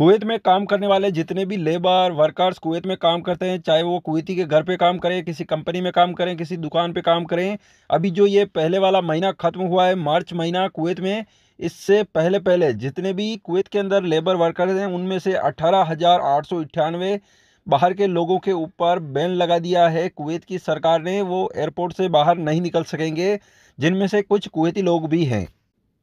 Kuwait में काम करने वाले जितने भी लेबर वर्कर्स कुवैत में काम करते हैं चाहे वो कुवैती के घर पे काम करें किसी कंपनी में काम करें किसी दुकान पे काम करें अभी जो ये पहले वाला महीना ख़त्म हुआ है मार्च महीना कुवैत में इससे पहले पहले जितने भी कुवैत के अंदर लेबर वर्कर्स हैं उनमें से अठारह बाहर के लोगों के ऊपर बैन लगा दिया है कुवैत की सरकार ने वो एयरपोर्ट से बाहर नहीं निकल सकेंगे जिनमें से कुछ कुवैती लोग भी हैं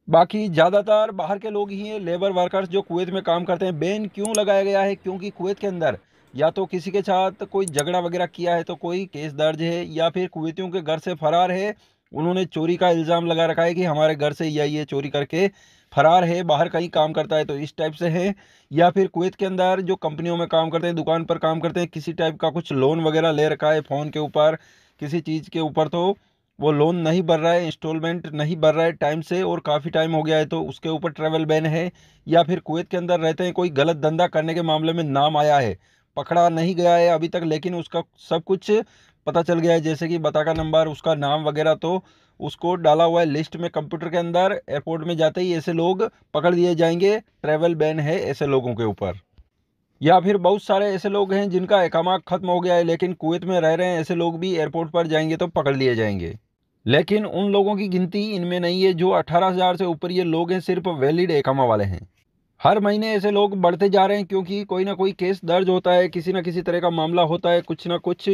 बाकी ज़्यादातर बाहर के लोग ही हैं लेबर वर्कर्स जो कुवैत में काम करते हैं बैन क्यों लगाया गया है क्योंकि कुवैत के अंदर या तो किसी के साथ कोई झगड़ा वगैरह किया है तो कोई केस दर्ज है या फिर कुवैतियों के घर से फरार है उन्होंने चोरी का इल्ज़ाम लगा रखा है कि हमारे घर से या ये चोरी करके फरार है बाहर कहीं काम करता है तो इस टाइप से है या फिर कुवैत के अंदर जो कंपनियों में काम करते हैं दुकान पर काम करते हैं किसी टाइप का कुछ लोन वगैरह ले रखा है फ़ोन के ऊपर किसी चीज़ के ऊपर तो वो लोन नहीं भर रहा है इंस्टॉलमेंट नहीं भर रहा है टाइम से और काफ़ी टाइम हो गया है तो उसके ऊपर ट्रैवल बैन है या फिर कुवैत के अंदर रहते हैं कोई गलत धंधा करने के मामले में नाम आया है पकड़ा नहीं गया है अभी तक लेकिन उसका सब कुछ पता चल गया है जैसे कि बता का नंबर उसका नाम वगैरह तो उसको डाला हुआ है लिस्ट में कंप्यूटर के अंदर एयरपोर्ट में जाते ही ऐसे लोग पकड़ दिए जाएंगे ट्रैवल बैन है ऐसे लोगों के ऊपर या फिर बहुत सारे ऐसे लोग हैं जिनका एकामा खत्म हो गया है लेकिन कुवैत में रह रहे हैं ऐसे लोग भी एयरपोर्ट पर जाएंगे तो पकड़ लिए जाएंगे लेकिन उन लोगों की गिनती इनमें नहीं है जो 18,000 से ऊपर ये लोग हैं सिर्फ वैलिड एकामा वाले हैं हर महीने ऐसे लोग बढ़ते जा रहे हैं क्योंकि कोई ना कोई केस दर्ज होता है किसी ना किसी तरह का मामला होता है कुछ ना कुछ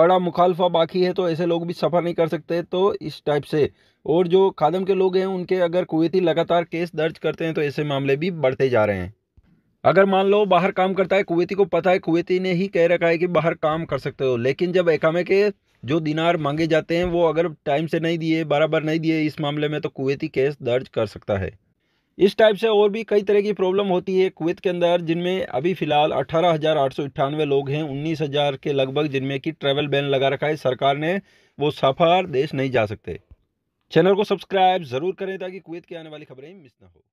बड़ा मुखालफा बाकी है तो ऐसे लोग भी सफ़र नहीं कर सकते तो इस टाइप से और जो खादम के लोग हैं उनके अगर कुवैती लगातार केस दर्ज करते हैं तो ऐसे मामले भी बढ़ते जा रहे हैं अगर मान लो बाहर काम करता है कुवैती को पता है कुवैती ने ही कह रखा है कि बाहर काम कर सकते हो लेकिन जब एकामे के जो दिनार मांगे जाते हैं वो अगर टाइम से नहीं दिए बराबर नहीं दिए इस मामले में तो कुवैती केस दर्ज कर सकता है इस टाइप से और भी कई तरह की प्रॉब्लम होती है कुवैत के अंदर जिनमें अभी फ़िलहाल अठारह लोग हैं उन्नीस हज़ार के लगभग जिनमें कि ट्रैवल बैन लगा रखा है सरकार ने वो सफ़ार देश नहीं जा सकते चैनल को सब्सक्राइब ज़रूर करें ताकि कुवैत की आने वाली खबरें मिस ना हो